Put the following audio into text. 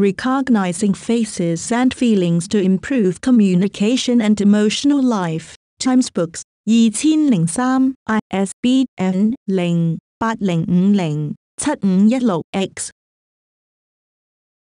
recognizing faces and feelings to improve communication and emotional life. Times Books 二千零三 ISBN 零八零五零七五一六 X。